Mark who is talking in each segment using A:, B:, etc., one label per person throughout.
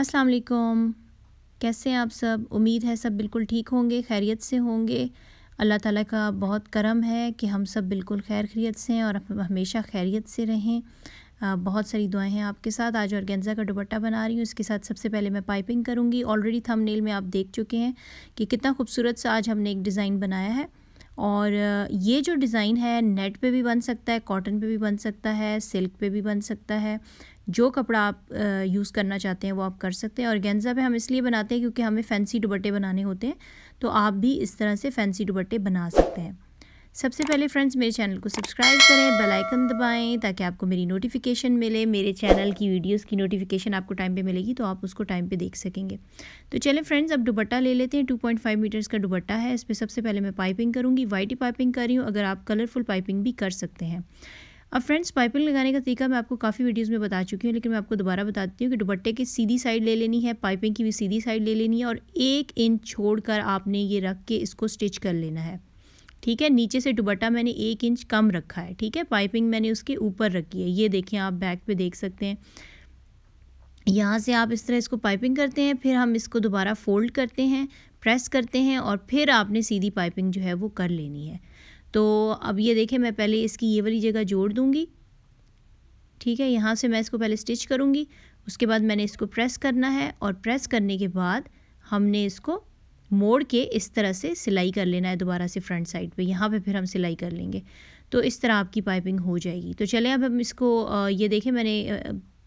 A: अस्सलाम वालेकुम कैसे हैं आप सब उम्मीद है सब बिल्कुल ठीक होंगे खैरियत से होंगे अल्लाह ताला का बहुत करम है कि हम सब बिल्कुल खैर खैरियत से हैं और हमेशा खैरियत से रहें आ, बहुत सारी दुआएं हैं आपके साथ आज ऑर्गेन्जा का दुपट्टा बना रही हूँ इसके साथ सबसे पहले मैं पाइपिंग करूँगी ऑलरेडी थंबनेल में आप देख चुके हैं कि कितना खूबसूरत सा आज हमने एक डिज़ाइन बनाया है और ये जो डिज़ाइन है नेट पे भी बन सकता है कॉटन पे भी बन सकता है सिल्क पे भी बन सकता है जो कपड़ा आप यूज़ करना चाहते हैं वो आप कर सकते हैं और गेंजा पे हम इसलिए बनाते हैं क्योंकि हमें फैंसी दुबट्टे बनाने होते हैं तो आप भी इस तरह से फैंसी दुबट्टे बना सकते हैं सबसे पहले फ्रेंड्स मेरे चैनल को सब्सक्राइब करें बेल आइकन दबाएं ताकि आपको मेरी नोटिफिकेशन मिले मेरे चैनल की वीडियोस की नोटिफिकेशन आपको टाइम पे मिलेगी तो आप उसको टाइम पे देख सकेंगे तो चलें फ्रेंड्स अब दुबट्टा ले लेते हैं 2.5 मीटर्स का दुबट्टा है इस पर सबसे पहले मैं पाइपिंग करूँगी वाइट पाइपिंग कर रही हूँ अगर आप कलरफुल पाइपिंग भी कर सकते हैं अब फ्रेंड्स पाइपिंग लगाने का तरीका मैं आपको काफ़ी वीडियोस में बता चुकी हूँ लेकिन मैं आपको दोबारा बताती हूँ कि दुपट्टे की सीधी साइड ले लेनी है पाइपिंग की भी सीधी साइड ले लेनी है और एक इंच छोड़कर आपने ये रख के इसको स्टिच कर लेना है ठीक है नीचे से दुबट्टा मैंने एक इंच कम रखा है ठीक है पाइपिंग मैंने उसके ऊपर रखी है ये देखें आप बैक पर देख सकते हैं यहाँ से आप इस तरह इसको पाइपिंग करते हैं फिर हम इसको दोबारा फोल्ड करते हैं प्रेस करते हैं और फिर आपने सीधी पाइपिंग जो है वो कर लेनी है तो अब ये देखें मैं पहले इसकी ये वाली जगह जोड़ दूँगी ठीक है यहाँ से मैं इसको पहले स्टिच करूँगी उसके बाद मैंने इसको प्रेस करना है और प्रेस करने के बाद हमने इसको मोड़ के इस तरह से सिलाई कर लेना है दोबारा से फ्रंट साइड पे यहाँ पे फिर हम सिलाई कर लेंगे तो इस तरह आपकी पाइपिंग हो जाएगी तो चले अब हम इसको ये देखें मैंने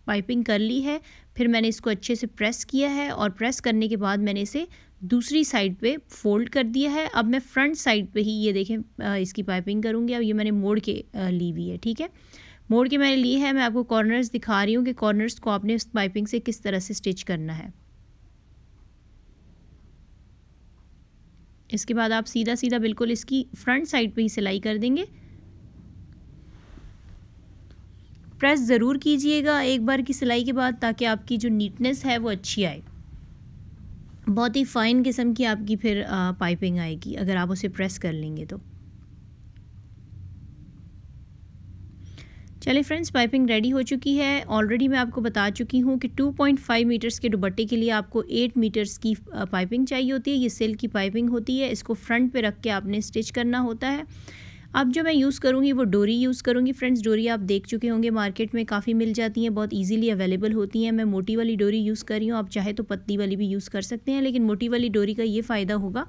A: पाइपिंग कर ली है फिर मैंने इसको अच्छे से प्रेस किया है और प्रेस करने के बाद मैंने इसे दूसरी साइड पे फोल्ड कर दिया है अब मैं फ्रंट साइड पे ही ये देखें इसकी पाइपिंग करूँगी अब ये मैंने मोड़ के ली हुई है ठीक है मोड़ के मैंने ली है मैं आपको कॉर्नर्स दिखा रही हूँ कि कॉर्नर्स को आपने इस पाइपिंग से किस तरह से स्टिच करना है इसके बाद आप सीधा सीधा बिल्कुल इसकी फ्रंट साइड पे ही सिलाई कर देंगे प्रेस ज़रूर कीजिएगा एक बार की सिलाई के बाद ताकि आपकी जो नीटनेस है वो अच्छी आए बहुत ही फ़ाइन किस्म की आपकी फिर पाइपिंग आएगी अगर आप उसे प्रेस कर लेंगे तो चलिए फ्रेंड्स पाइपिंग रेडी हो चुकी है ऑलरेडी मैं आपको बता चुकी हूँ कि 2.5 मीटर्स के दुबट्टे के लिए आपको 8 मीटर्स की पाइपिंग चाहिए होती है ये सिल्क की पाइपिंग होती है इसको फ्रंट पे रख के आपने स्टिच करना होता है अब जो मैं यूज़ करूँगी वो डोरी यूज़ करूँगी फ्रेंड्स डोरी आप देख चुके होंगे मार्केट में काफ़ी मिल जाती हैं बहुत ईजिली अवेलेबल होती हैं मैं मोटी वाली डोरी यूज़ कर रही हूँ आप चाहे तो पतली वाली भी यूज़ कर सकते हैं लेकिन मोटी वाली डोरी का ये फ़ायदा होगा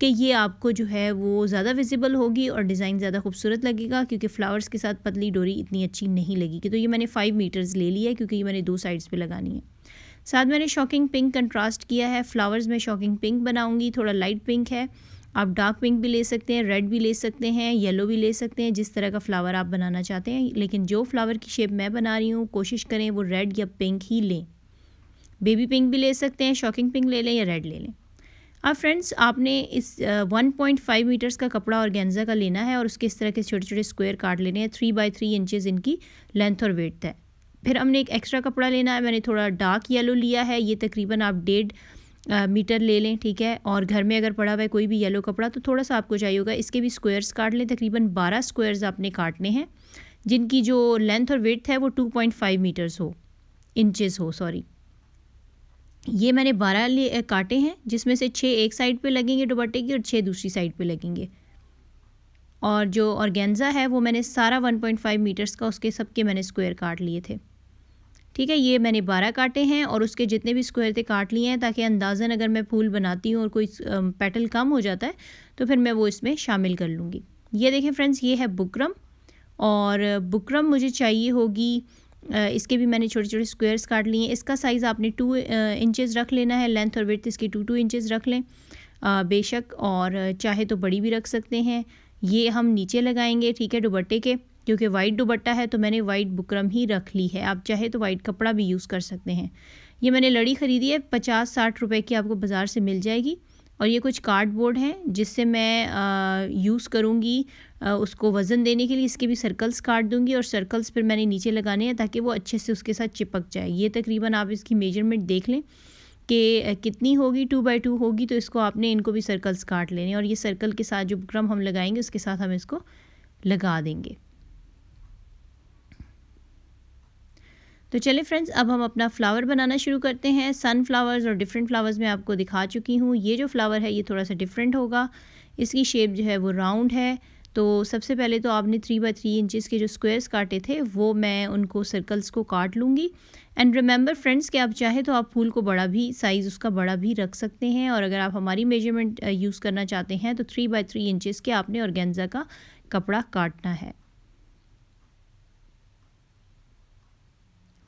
A: कि ये आपको जो है वो ज़्यादा विजिबल होगी और डिज़ाइन ज़्यादा खूबसूरत लगेगा क्योंकि फ्लावर्स के साथ पतली डोरी इतनी अच्छी नहीं लगेगी तो ये मैंने फ़ाइव मीटर्स ले लिया है क्योंकि ये मैंने दो साइड्स पे लगानी है साथ मैंने शॉकिंग पिंक कंट्रास्ट किया है फ्लावर्स में शॉकिंग पिंक बनाऊँगी थोड़ा लाइट पिंक है आप डार्क पिंक भी ले सकते हैं रेड भी ले सकते हैं येलो भी ले सकते हैं जिस तरह का फ्लावर आप बनाना चाहते हैं लेकिन जो फ्लावर की शेप मैं बना रही हूँ कोशिश करें वो रेड या पिंक ही लें बेबी पिंक भी ले सकते हैं शॉकिंग पिंक ले लें या रेड ले लें अब फ्रेंड्स आपने इस वन पॉइंट फाइव मीटर्स का कपड़ा और गेंजा का लेना है और उसके इस तरह के छोटे छोटे स्क्वेयर काट लेने हैं थ्री बाई थ्री इंचज़ इनकी लेंथ और वेट है फिर हमने एक एक्स्ट्रा कपड़ा लेना है मैंने थोड़ा डार्क येलो लिया है ये तकरीबन आप डेढ़ मीटर ले लें ठीक है और घर में अगर पड़ा हुआ है कोई भी येलो कपड़ा तो थोड़ा सा आपको चाहिए होगा इसके भी स्क्वायर्स काट लें तकरीबन बारह स्क्वायर्स आपने काटने हैं जिनकी जो लेंथ और वेथ है वो टू पॉइंट फाइव मीटर्स हो इंचज़ हो सॉरी ये मैंने बारह ले काटे हैं जिसमें से छः एक साइड पर लगेंगे दुपट्टे की और छः दूसरी साइड पर लगेंगे और जो ऑर्गेन्ज़ा है वो मैंने सारा वन पॉइंट फाइव मीटर्स का उसके सबके मैंने स्क्वायर काट लिए थे ठीक है ये मैंने बारह काटे हैं और उसके जितने भी स्क्वायर थे काट लिए हैं ताकि अंदाजन अगर मैं फूल बनाती हूँ और कोई पेटल कम हो जाता है तो फिर मैं वो इसमें शामिल कर लूँगी ये देखें फ्रेंड्स ये है बुकरम और बुकरम मुझे चाहिए होगी इसके भी मैंने छोटे छोटे स्क्वेयर्स काट लिए हैं इसका साइज़ आपने टू इंचेस रख लेना है लेंथ और विथ इसकी टू टू इंचेस रख लें बेशक और चाहे तो बड़ी भी रख सकते हैं ये हम नीचे लगाएंगे ठीक है दुबट्टे के क्योंकि वाइट दुबट्टा है तो मैंने वाइट बुकरम ही रख ली है आप चाहे तो वाइट कपड़ा भी यूज़ कर सकते हैं ये मैंने लड़ी ख़रीदी है पचास साठ रुपए की आपको बाज़ार से मिल जाएगी और ये कुछ कार्डबोर्ड हैं जिससे मैं यूज़ करूँगी उसको वज़न देने के लिए इसके भी सर्कल्स काट दूँगी और सर्कल्स फिर मैंने नीचे लगाने हैं ताकि वो अच्छे से उसके साथ चिपक जाए ये तकरीबन आप इसकी मेजरमेंट देख लें कि कितनी होगी टू बाई टू होगी तो इसको आपने इनको भी सर्कल्स काट लेने और ये सर्कल के साथ जो बुकरम हम लगाएंगे उसके साथ हम इसको लगा देंगे तो चले फ्रेंड्स अब हम अपना फ्लावर बनाना शुरू करते हैं सन फ्लावर्स और डिफरेंट फ्लावर्स में आपको दिखा चुकी हूँ ये जो फ्लावर है ये थोड़ा सा डिफरेंट होगा इसकी शेप जो है वो राउंड है तो सबसे पहले तो आपने थ्री बाई थ्री इंचज़ के जो स्क्वेयर्स काटे थे वो मैं उनको सर्कल्स को काट लूँगी एंड रिमेंबर फ्रेंड्स कि आप चाहे तो आप फूल को बड़ा भी साइज़ उसका बड़ा भी रख सकते हैं और अगर आप हमारी मेजरमेंट यूज़ करना चाहते हैं तो थ्री बाई थ्री इंचज़ के आपने औरगेंजा का कपड़ा काटना है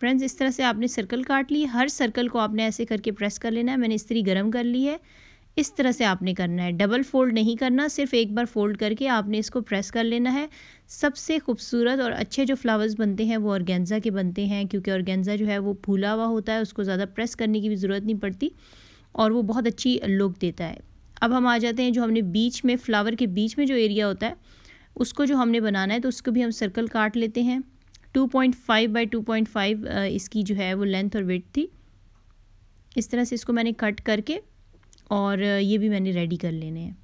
A: फ्रेंड्स इस तरह से आपने सर्कल काट ली हर सर्कल को आपने ऐसे करके प्रेस कर लेना है मैंने इस्त्री गर्म कर ली है इस तरह से आपने करना है डबल फोल्ड नहीं करना सिर्फ एक बार फोल्ड करके आपने इसको प्रेस कर लेना है सबसे खूबसूरत और अच्छे जो फ्लावर्स बनते हैं वो ऑर्गेन्ज़ा के बनते हैं क्योंकि ऑर्गेन्ज़ा जो है वो फूला हुआ होता है उसको ज़्यादा प्रेस करने की भी ज़रूरत नहीं पड़ती और वो बहुत अच्छी लुक देता है अब हम आ जाते हैं जो हमने बीच में फ्लावर के बीच में जो एरिया होता है उसको जो हमने बनाना है तो उसको भी हम सर्कल काट लेते हैं two point five by two point five इसकी जो है वो लेंथ और वेट थी इस तरह से इसको मैंने कट करके और uh, ये भी मैंने रेडी कर लेने हैं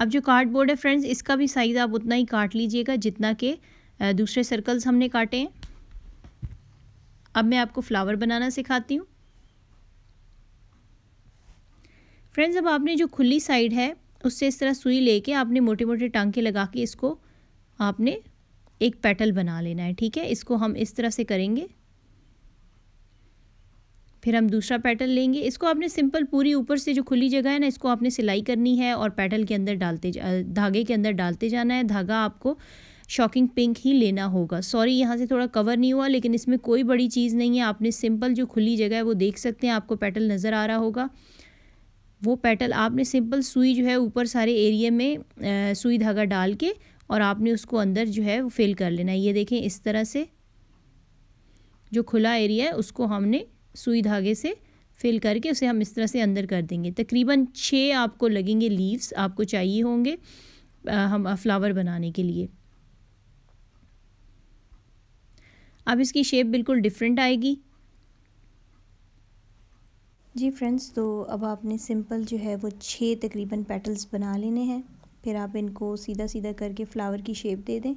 A: अब जो कार्डबोर्ड है फ्रेंड्स इसका भी साइज़ आप उतना ही काट लीजिएगा जितना के uh, दूसरे सर्कल्स हमने काटे हैं अब मैं आपको फ्लावर बनाना सिखाती हूँ फ्रेंड्स अब आपने जो खुली साइड है उससे इस तरह सुई लेके आपने मोटे मोटे टांके लगा के इसको आपने एक पेटल बना लेना है ठीक है इसको हम इस तरह से करेंगे फिर हम दूसरा पेटल लेंगे इसको आपने सिंपल पूरी ऊपर से जो खुली जगह है ना इसको आपने सिलाई करनी है और पेटल के अंदर डालते धागे के अंदर डालते जाना है धागा आपको शॉकिंग पिंक ही लेना होगा सॉरी यहाँ से थोड़ा कवर नहीं हुआ लेकिन इसमें कोई बड़ी चीज़ नहीं है आपने सिंपल जो खुली जगह है वो देख सकते हैं आपको पेटल नज़र आ रहा होगा वो पेटल आपने सिंपल सुई जो है ऊपर सारे एरिए में आ, सुई धागा डाल के और आपने उसको अंदर जो है वो फिल कर लेना है ये देखें इस तरह से जो खुला एरिया है उसको हमने सुई धागे से फिल करके उसे हम इस तरह से अंदर कर देंगे तकरीबन छः आपको लगेंगे लीव्स आपको चाहिए होंगे हम फ्लावर बनाने के लिए अब इसकी शेप बिल्कुल डिफरेंट आएगी जी फ्रेंड्स तो अब आपने सिंपल जो है वो छः तकरीबन पेटल्स बना लेने हैं फिर आप इनको सीधा सीधा करके फ्लावर की शेप दे दें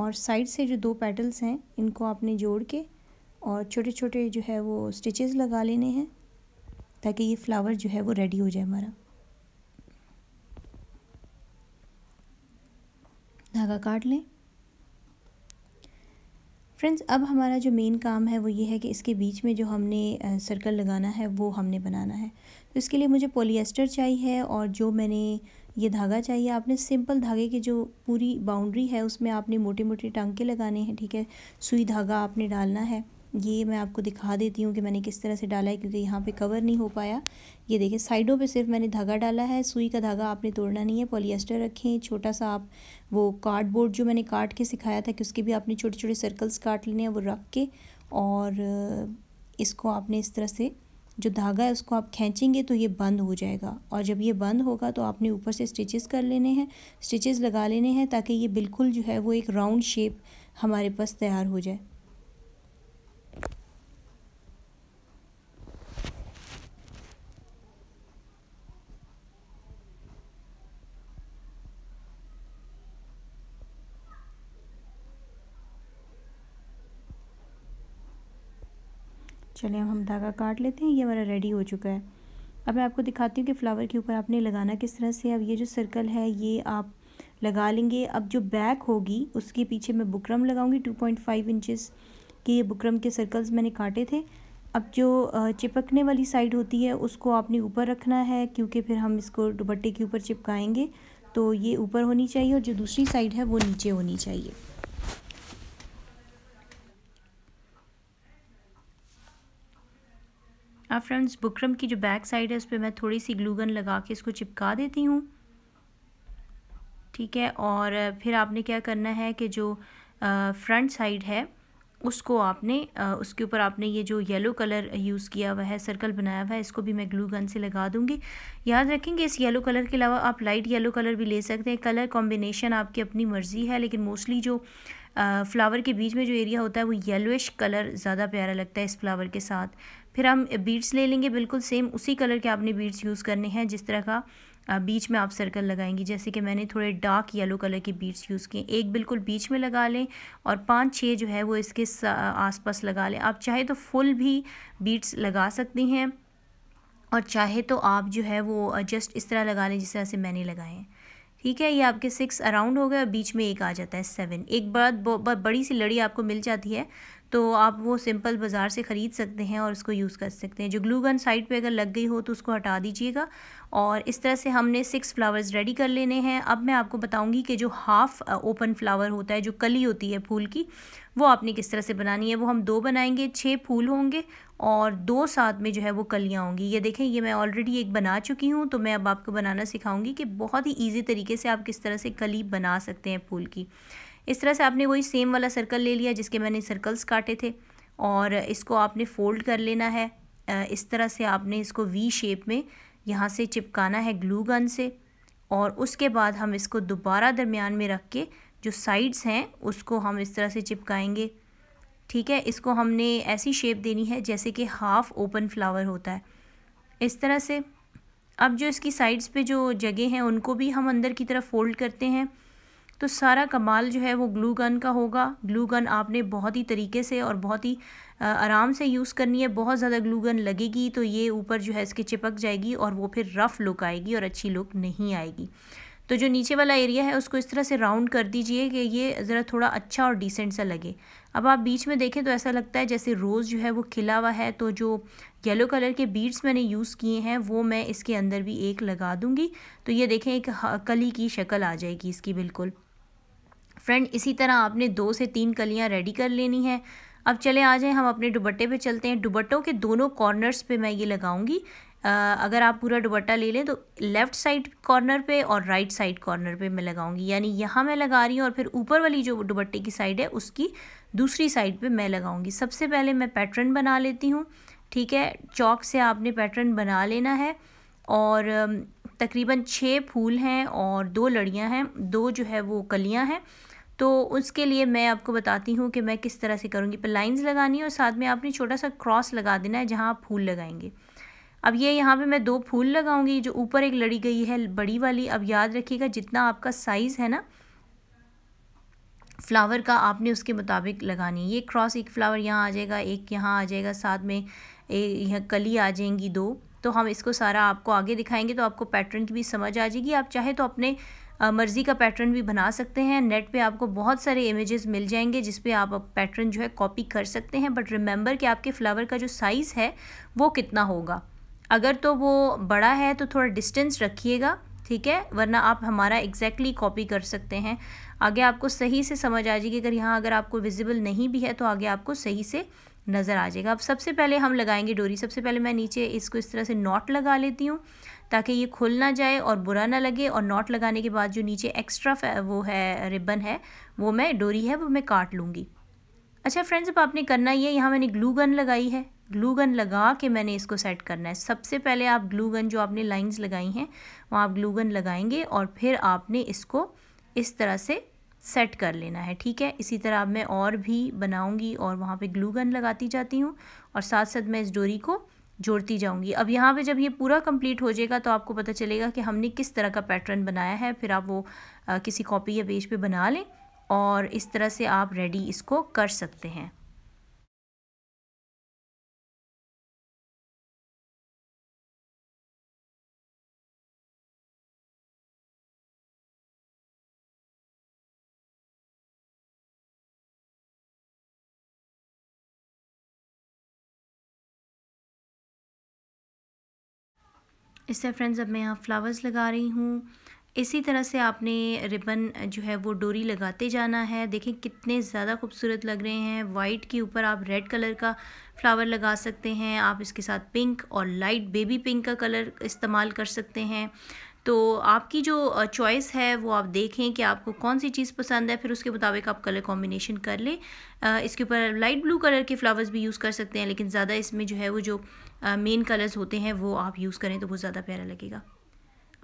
A: और साइड से जो दो पेटल्स हैं इनको आपने जोड़ के और छोटे छोटे जो है वो स्टिचेस लगा लेने हैं ताकि ये फ्लावर जो है वो रेडी हो जाए हमारा धागा काट लें फ्रेंड्स अब हमारा जो मेन काम है वो ये है कि इसके बीच में जो हमने सर्कल लगाना है वो हमने बनाना है तो इसके लिए मुझे पॉलिएस्टर चाहिए और जो मैंने ये धागा चाहिए आपने सिंपल धागे की जो पूरी बाउंड्री है उसमें आपने मोटे मोटे टांके लगाने हैं ठीक है सुई धागा आपने डालना है ये मैं आपको दिखा देती हूँ कि मैंने किस तरह से डाला है क्योंकि यहाँ पे कवर नहीं हो पाया ये देखिए साइडों पे सिर्फ मैंने धागा डाला है सुई का धागा आपने तोड़ना नहीं है पॉलिएस्टर रखें छोटा सा आप वो कार्डबोर्ड जो मैंने काट के सिखाया था कि उसके भी आपने छोटे छोटे सर्कल्स काट लेने हैं वो रख के और इसको आपने इस तरह से जो धागा है उसको आप खींचेंगे तो ये बंद हो जाएगा और जब ये बंद होगा तो आपने ऊपर से स्टिचेस कर लेने हैं स्टिचेस लगा लेने हैं ताकि ये बिल्कुल जो है वो एक राउंड शेप हमारे पास तैयार हो जाए चले अब हम धागा काट लेते हैं ये हमारा रेडी हो चुका है अब मैं आपको दिखाती हूँ कि फ़्लावर के ऊपर आपने लगाना किस तरह से अब ये जो सर्कल है ये आप लगा लेंगे अब जो बैक होगी उसके पीछे मैं बुकरम लगाऊंगी 2.5 पॉइंट इंचेस के ये बुकरम के सर्कल्स मैंने काटे थे अब जो चिपकने वाली साइड होती है उसको आपने ऊपर रखना है क्योंकि फिर हम इसको दुपट्टे के ऊपर चिपकाएंगे तो ये ऊपर होनी चाहिए और जो दूसरी साइड है वो नीचे होनी चाहिए अब फ्रेंड्स बुकरम की जो बैक साइड है उस पर मैं थोड़ी सी ग्लूगन लगा के इसको चिपका देती हूँ ठीक है और फिर आपने क्या करना है कि जो फ्रंट साइड है उसको आपने उसके ऊपर आपने ये जो येलो कलर यूज़ किया हुआ है सर्कल बनाया हुआ है इसको भी मैं ग्लू गन से लगा दूंगी याद रखेंगे इस येलो कलर के अलावा आप लाइट येलो कलर भी ले सकते हैं कलर कॉम्बिनेशन आपकी अपनी मर्ज़ी है लेकिन मोस्टली जो फ्लावर के बीच में जो एरिया होता है वो येलोइश कलर ज़्यादा प्यारा लगता है इस फ्लावर के साथ फिर हम बीड्स ले लेंगे बिल्कुल सेम उसी कलर के आपने बीड्स यूज़ करने हैं जिस तरह का बीच में आप सर्कल लगाएंगी जैसे कि मैंने थोड़े डार्क येलो कलर के बीड्स यूज़ किए एक बिल्कुल बीच में लगा लें और पांच छः जो है वो इसके आसपास लगा लें आप चाहे तो फुल भी बीड्स लगा सकती हैं और चाहे तो आप जो है वो जस्ट इस तरह लगा लें जिस तरह से मैंने लगाए ठीक है ये आपके सिक्स अराउंड हो गए और बीच में एक आ जाता है सेवन एक बड़ा बड़ी सी लड़ी आपको मिल जाती है तो आप वो सिंपल बाज़ार से ख़रीद सकते हैं और उसको यूज़ कर सकते हैं जो ग्लू गन साइड पे अगर लग गई हो तो उसको हटा दीजिएगा और इस तरह से हमने सिक्स फ्लावर्स रेडी कर लेने हैं अब मैं आपको बताऊंगी कि जो हाफ़ ओपन फ्लावर होता है जो कली होती है फूल की वो आपने किस तरह से बनानी है वो हम दो बनाएंगे छः फूल होंगे और दो साथ में जो है वो कलियाँ होंगी ये देखें ये मैं ऑलरेडी एक बना चुकी हूँ तो मैं अब आपको बनाना सिखाऊंगी कि बहुत ही ईजी तरीके से आप किस तरह से कली बना सकते हैं फूल की इस तरह से आपने वही सेम वाला सर्कल ले लिया जिसके मैंने सर्कल्स काटे थे और इसको आपने फ़ोल्ड कर लेना है इस तरह से आपने इसको वी शेप में यहाँ से चिपकाना है ग्लू गन से और उसके बाद हम इसको दोबारा दरमियान में रख के जो साइड्स हैं उसको हम इस तरह से चिपकाएंगे ठीक है इसको हमने ऐसी शेप देनी है जैसे कि हाफ़ ओपन फ्लावर होता है इस तरह से अब जो इसकी साइड्स पे जो जगह हैं उनको भी हम अंदर की तरफ फ़ोल्ड करते हैं तो सारा कमाल जो है वो ग्लू गन का होगा ग्लू गन आपने बहुत ही तरीके से और बहुत ही आराम से यूज़ करनी है बहुत ज़्यादा ग्लू गन लगेगी तो ये ऊपर जो है इसके चिपक जाएगी और वो फिर रफ़ लुक आएगी और अच्छी लुक नहीं आएगी तो जो नीचे वाला एरिया है उसको इस तरह से राउंड कर दीजिए कि ये ज़रा थोड़ा अच्छा और डिसेंट सा लगे अब आप बीच में देखें तो ऐसा लगता है जैसे रोज़ जो है वो खिला हुआ है तो जो येलो कलर के बीड्स मैंने यूज़ किए हैं वो मैं इसके अंदर भी एक लगा दूँगी तो ये देखें एक कली की शक्ल आ जाएगी इसकी बिल्कुल फ्रेंड इसी तरह आपने दो से तीन कलियाँ रेडी कर लेनी है अब चले आ जाएँ हम अपने दुबट्टे पे चलते हैं दुबट्टों के दोनों कॉर्नर्स पे मैं ये लगाऊंगी अगर आप पूरा दुबट्टा ले लें तो लेफ़्ट साइड कॉर्नर पे और राइट साइड कॉर्नर पे मैं लगाऊंगी यानी यहाँ मैं लगा रही हूँ और फिर ऊपर वाली जो दुबट्टे की साइड है उसकी दूसरी साइड पे मैं लगाऊँगी सबसे पहले मैं पैटर्न बना लेती हूँ ठीक है चौक से आपने पैटर्न बना लेना है और तकरीबन छः फूल हैं और दो लड़ियाँ हैं दो जो है वो कलियाँ हैं तो उसके लिए मैं आपको बताती हूँ कि मैं किस तरह से करूँगी पर लाइन्स लगानी है और साथ में आपने छोटा सा क्रॉस लगा देना है जहाँ आप फूल लगाएंगे अब ये यहाँ पे मैं दो फूल लगाऊंगी जो ऊपर एक लड़ी गई है बड़ी वाली अब याद रखिएगा जितना आपका साइज़ है ना फ्लावर का आपने उसके मुताबिक लगानी ये क्रॉस एक फ्लावर यहाँ आ जाएगा एक यहाँ आ जाएगा साथ में यहाँ कली आ जाएंगी दो तो हम इसको सारा आपको आगे दिखाएंगे तो आपको पैटर्न की भी समझ आ जाएगी आप चाहे तो अपने मर्ज़ी का पैटर्न भी बना सकते हैं नेट पे आपको बहुत सारे इमेजेस मिल जाएंगे जिस पे आप पैटर्न जो है कॉपी कर सकते हैं बट रिमेंबर कि आपके फ्लावर का जो साइज़ है वो कितना होगा अगर तो वो बड़ा है तो थोड़ा डिस्टेंस रखिएगा ठीक है वरना आप हमारा एग्जैक्टली exactly कॉपी कर सकते हैं आगे आपको सही से समझ आ जाएगी अगर यहाँ अगर आपको विजिबल नहीं भी है तो आगे आपको सही से नज़र आ जाएगा अब सबसे पहले हम लगाएंगे डोरी सबसे पहले मैं नीचे इसको इस तरह से नॉट लगा लेती हूँ ताकि ये खुल ना जाए और बुरा ना लगे और नॉट लगाने के बाद जो नीचे एक्स्ट्रा वो है रिबन है वो मैं डोरी है वो मैं काट लूँगी अच्छा फ्रेंड्स अब आपने करना ये यहाँ मैंने ग्लू गन लगाई है ग्लू गन लगा के मैंने इसको सेट करना है सबसे पहले आप ग्लू गन जो आपने लाइंस लगाई हैं वहाँ आप ग्लू गन लगाएंगे और फिर आपने इसको इस तरह से सेट कर लेना है ठीक है इसी तरह अब मैं और भी बनाऊंगी और वहाँ पे ग्लू गन लगाती जाती हूँ और साथ साथ मैं इस डोरी को जोड़ती जाऊँगी अब यहाँ पे जब ये पूरा कंप्लीट हो जाएगा तो आपको पता चलेगा कि हमने किस तरह का पैटर्न बनाया है फिर आप वो आ, किसी कॉपी या पेज पे बना लें और इस तरह से आप रेडी इसको कर सकते हैं इससे फ्रेंड्स अब मैं यहाँ फ्लावर्स लगा रही हूँ इसी तरह से आपने रिबन जो है वो डोरी लगाते जाना है देखें कितने ज़्यादा खूबसूरत लग रहे हैं वाइट के ऊपर आप रेड कलर का फ्लावर लगा सकते हैं आप इसके साथ पिंक और लाइट बेबी पिंक का कलर इस्तेमाल कर सकते हैं तो आपकी जो चॉइस है वो आप देखें कि आपको कौन सी चीज़ पसंद है फिर उसके मुताबिक आप कलर कॉम्बिनेशन कर लें इसके ऊपर लाइट ब्लू कलर के फ्लावर्स भी यूज़ कर सकते हैं लेकिन ज़्यादा इसमें जो है वो जो मेन कलर्स होते हैं वो आप यूज़ करें तो बहुत ज़्यादा प्यारा लगेगा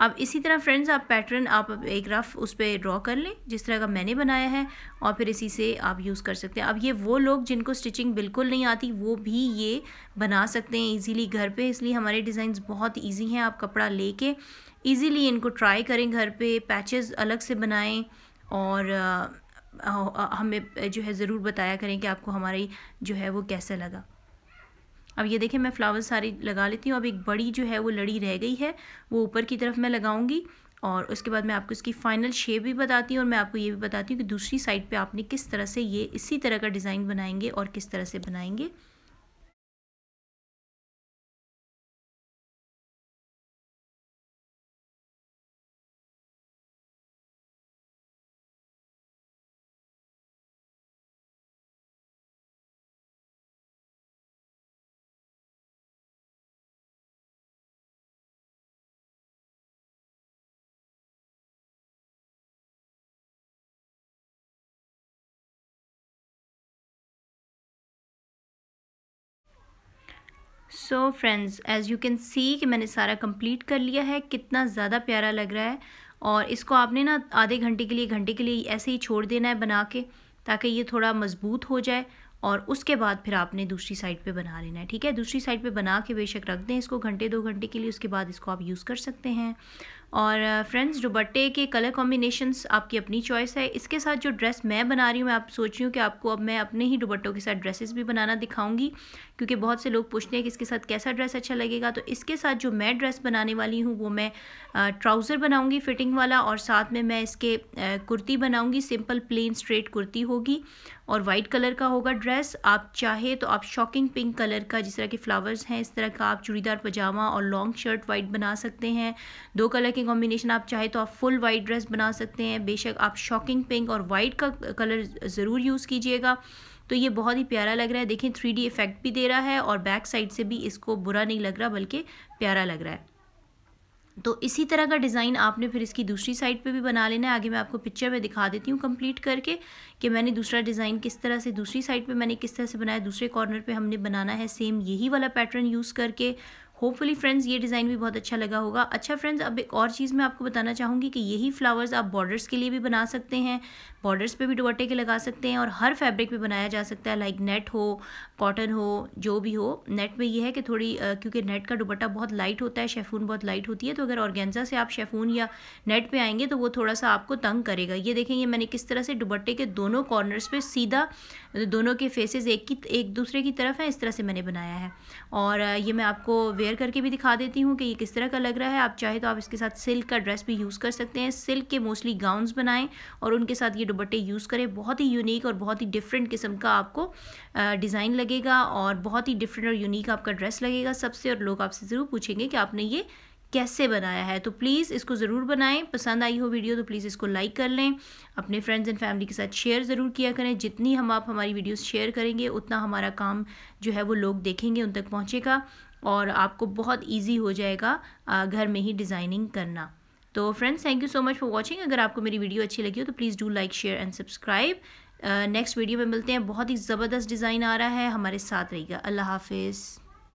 A: अब इसी तरह फ्रेंड्स आप पैटर्न आप एक रफ उस पर ड्रॉ कर लें जिस तरह का मैंने बनाया है और फिर इसी से आप यूज़ कर सकते हैं अब ये वो लोग जिनको स्टिचिंग बिल्कुल नहीं आती वो भी ये बना सकते हैं इजीली घर पे इसलिए हमारे डिज़ाइंस बहुत इजी हैं आप कपड़ा लेके इजीली इनको ट्राई करें घर पे पैचेस अलग से बनाएँ और आ, आ, हमें जो है ज़रूर बताया करें कि आपको हमारी जो है वो कैसा लगा अब ये देखें मैं फ्लावर्स सारी लगा लेती हूँ अब एक बड़ी जो है वो लड़ी रह गई है वो ऊपर की तरफ मैं लगाऊंगी और उसके बाद मैं आपको इसकी फ़ाइनल शेप भी बताती हूँ और मैं आपको ये भी बताती हूँ कि दूसरी साइड पे आपने किस तरह से ये इसी तरह का डिज़ाइन बनाएंगे और किस तरह से बनाएंगे so friends as you can see कि मैंने सारा कंप्लीट कर लिया है कितना ज़्यादा प्यारा लग रहा है और इसको आपने ना आधे घंटे के लिए घंटे के लिए ऐसे ही छोड़ देना है बना के ताकि ये थोड़ा मज़बूत हो जाए और उसके बाद फिर आपने दूसरी साइड पे बना लेना है ठीक है दूसरी साइड पे बना के बेशक रख दें इसको घंटे दो घंटे के लिए उसके बाद इसको आप यूज़ कर सकते हैं और फ्रेंड्स दुबट्टे के कलर कॉम्बिनेशंस आपकी अपनी चॉइस है इसके साथ जो ड्रेस मैं बना रही हूँ मैं आप सोच रही हूँ कि आपको अब मैं अपने ही दुबट्टों के साथ ड्रेसेस भी बनाना दिखाऊंगी क्योंकि बहुत से लोग पूछते हैं कि इसके साथ कैसा ड्रेस अच्छा लगेगा तो इसके साथ जो मैं ड्रेस बनाने वाली हूँ वो मैं ट्राउज़र बनाऊँगी फिटिंग वाला और साथ में मैं इसके कुर्ती बनाऊँगी सिंपल प्लेन स्ट्रेट कुर्ती होगी और वाइट कलर का होगा ड्रेस आप चाहे तो आप शॉकिंग पिंक कलर का जिस तरह के फ्लावर्स हैं इस तरह का आप चूड़ीदार पजामा और लॉन्ग शर्ट वाइट बना सकते हैं दो कलर के कॉम्बिनेशन आप चाहे तो आप फुल वाइट ड्रेस बना सकते हैं बेशक आप शॉकिंग पिंक और वाइट का कलर ज़रूर यूज़ कीजिएगा तो ये बहुत ही प्यारा लग रहा है देखें थ्री इफ़ेक्ट भी दे रहा है और बैक साइड से भी इसको बुरा नहीं लग रहा बल्कि प्यारा लग रहा है तो इसी तरह का डिज़ाइन आपने फिर इसकी दूसरी साइड पे भी बना लेना है आगे मैं आपको पिक्चर में दिखा देती हूँ कंप्लीट करके कि मैंने दूसरा डिज़ाइन किस तरह से दूसरी साइड पे मैंने किस तरह से बनाया दूसरे कॉर्नर पे हमने बनाना है सेम यही वाला पैटर्न यूज़ करके होपफुली फ्रेंड्स ये डिज़ाइन भी बहुत अच्छा लगा होगा अच्छा फ्रेंड्स अब एक और चीज़ मैं आपको बताना चाहूँगी कि यही फ्लावर्स आप बॉर्डर्स के लिए भी बना सकते हैं बॉर्डर्स पे भी डुबटे के लगा सकते हैं और हर फैब्रिक पे बनाया जा सकता है लाइक नेट हो कॉटन हो जो भी हो नेट में ये है कि थोड़ी क्योंकि नेट का दुबट्टा बहुत लाइट होता है शेफून बहुत लाइट होती है तो अगर ऑर्गेंजा से आप शेफून या नेट पर आएंगे तो वो थोड़ा सा आपको तंग करेगा ये देखेंगे मैंने किस तरह से दुबट्टे के दोनों कॉर्नर्स पर सीधा दोनों के फेसेज एक की एक दूसरे की तरफ हैं इस तरह से मैंने बनाया है और ये मैं आपको वेयर करके भी दिखा देती हूँ कि ये किस तरह का लग रहा है आप चाहे तो आप इसके साथ सिल्क का ड्रेस भी यूज़ कर सकते हैं सिल्क के मोस्टली गाउन्स बनाएं और उनके साथ ये दुबट्टे यूज़ करें बहुत ही यूनिक और बहुत ही डिफरेंट किस्म का आपको डिज़ाइन लगेगा और बहुत ही डिफरेंट और यूनिक आपका ड्रेस लगेगा सबसे और लोग आपसे ज़रूर पूछेंगे कि आपने ये कैसे बनाया है तो प्लीज़ इसको ज़रूर बनाएं पसंद आई हो वीडियो तो प्लीज़ इसको लाइक कर लें अपने फ्रेंड्स एंड फैमिली के साथ शेयर ज़रूर किया करें जितनी हम आप हमारी वीडियोस शेयर करेंगे उतना हमारा काम जो है वो लोग देखेंगे उन तक पहुँचेगा और आपको बहुत ईजी हो जाएगा घर में ही डिज़ाइनिंग करना तो friends thank you so much for watching अगर आपको मेरी वीडियो अच्छी लगी हो तो please do like share and subscribe next video में मिलते हैं बहुत ही ज़बरदस्त डिज़ाइन आ रहा है हमारे साथ रहिएगा अल्लाह हाफिज़